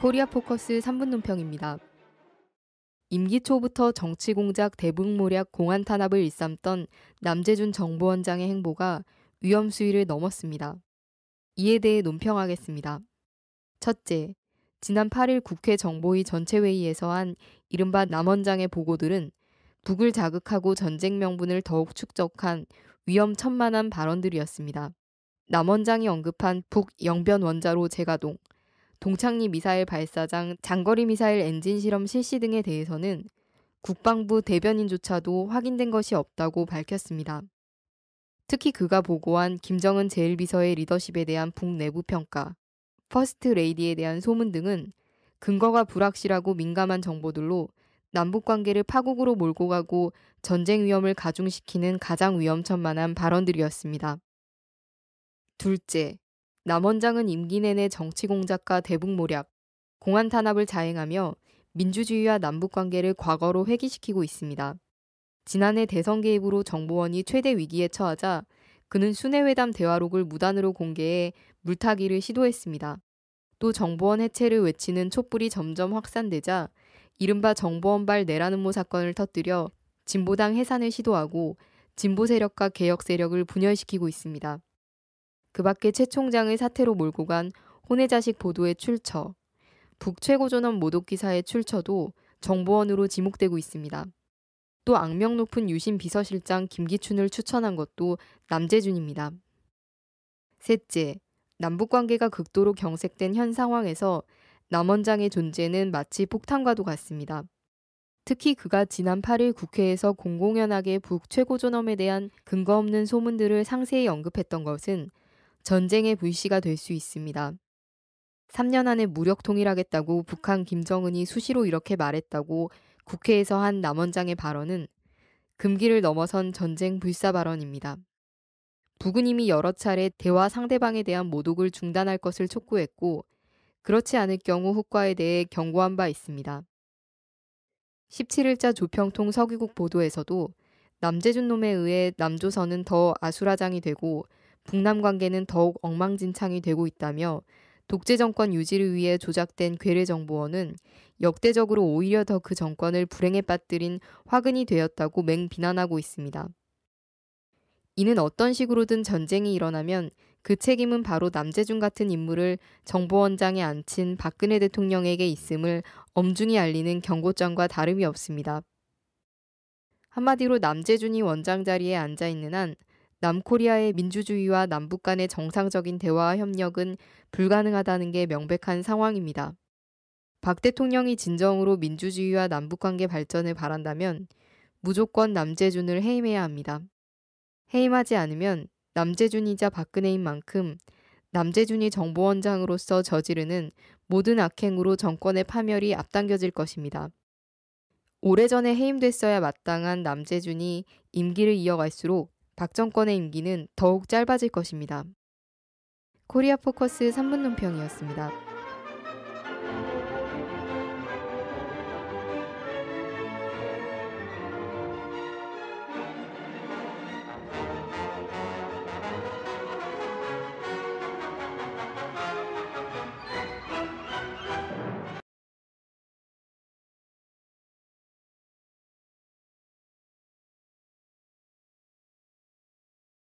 코리아 포커스 3분 논평입니다. 임기 초부터 정치 공작 대북모략 공안 탄압을 일삼던 남재준 정보원장의 행보가 위험 수위를 넘었습니다. 이에 대해 논평하겠습니다. 첫째, 지난 8일 국회 정보위 전체회의에서 한 이른바 남 원장의 보고들은 북을 자극하고 전쟁 명분을 더욱 축적한 위험천만한 발언들이었습니다. 남원장이 언급한 북 영변 원자로 재가동, 동창리 미사일 발사장, 장거리 미사일 엔진 실험 실시 등에 대해서는 국방부 대변인조차도 확인된 것이 없다고 밝혔습니다. 특히 그가 보고한 김정은 제1비서의 리더십에 대한 북내부 평가, 퍼스트 레이디에 대한 소문 등은 근거가 불확실하고 민감한 정보들로 남북 관계를 파국으로 몰고 가고 전쟁 위험을 가중시키는 가장 위험천만한 발언들이었습니다. 둘째, 남 원장은 임기 내내 정치 공작과 대북 모략, 공안 탄압을 자행하며 민주주의와 남북 관계를 과거로 회귀시키고 있습니다. 지난해 대선 개입으로 정보원이 최대 위기에 처하자 그는 순회회담 대화록을 무단으로 공개해 물타기를 시도했습니다. 또 정보원 해체를 외치는 촛불이 점점 확산되자 이른바 정보원발 내란음모 사건을 터뜨려 진보당 해산을 시도하고 진보 세력과 개혁 세력을 분열시키고 있습니다. 그 밖에 최 총장의 사태로 몰고 간 혼외자식 보도의 출처, 북 최고전원 모독 기사의 출처도 정보원으로 지목되고 있습니다. 또 악명 높은 유신 비서실장 김기춘을 추천한 것도 남재준입니다. 셋째, 남북 관계가 극도로 경색된 현 상황에서 남원장의 존재는 마치 폭탄과도 같습니다. 특히 그가 지난 8일 국회에서 공공연하게 북 최고존엄에 대한 근거 없는 소문들을 상세히 언급했던 것은 전쟁의 불씨가 될 수 있습니다. 3년 안에 무력 통일하겠다고 북한 김정은이 수시로 이렇게 말했다고 국회에서 한 남원장의 발언은 금기를 넘어선 전쟁 불사 발언입니다. 북은 이미 여러 차례 대화 상대방에 대한 모독을 중단할 것을 촉구했고 그렇지 않을 경우 후과에 대해 경고한 바 있습니다. 17일자 조평통 서귀국 보도에서도 남재준 놈에 의해 남조선은 더 아수라장이 되고 북남 관계는 더욱 엉망진창이 되고 있다며 독재 정권 유지를 위해 조작된 괴뢰 정보원은 역대적으로 오히려 더 그 정권을 불행에 빠뜨린 화근이 되었다고 맹비난하고 있습니다. 이는 어떤 식으로든 전쟁이 일어나면 그 책임은 바로 남재준 같은 인물을 정보원장에 앉힌 박근혜 대통령에게 있음을 엄중히 알리는 경고장과 다름이 없습니다. 한마디로 남재준이 원장 자리에 앉아 있는 한 남코리아의 민주주의와 남북 간의 정상적인 대화와 협력은 불가능하다는 게 명백한 상황입니다. 박 대통령이 진정으로 민주주의와 남북 관계 발전을 바란다면 무조건 남재준을 해임해야 합니다. 해임하지 않으면 남재준이자 박근혜인 만큼 남재준이 정보원장으로서 저지르는 모든 악행으로 정권의 파멸이 앞당겨질 것입니다. 오래전에 해임됐어야 마땅한 남재준이 임기를 이어갈수록 박정권의 임기는 더욱 짧아질 것입니다. 코리아 포커스 3분 논평이었습니다.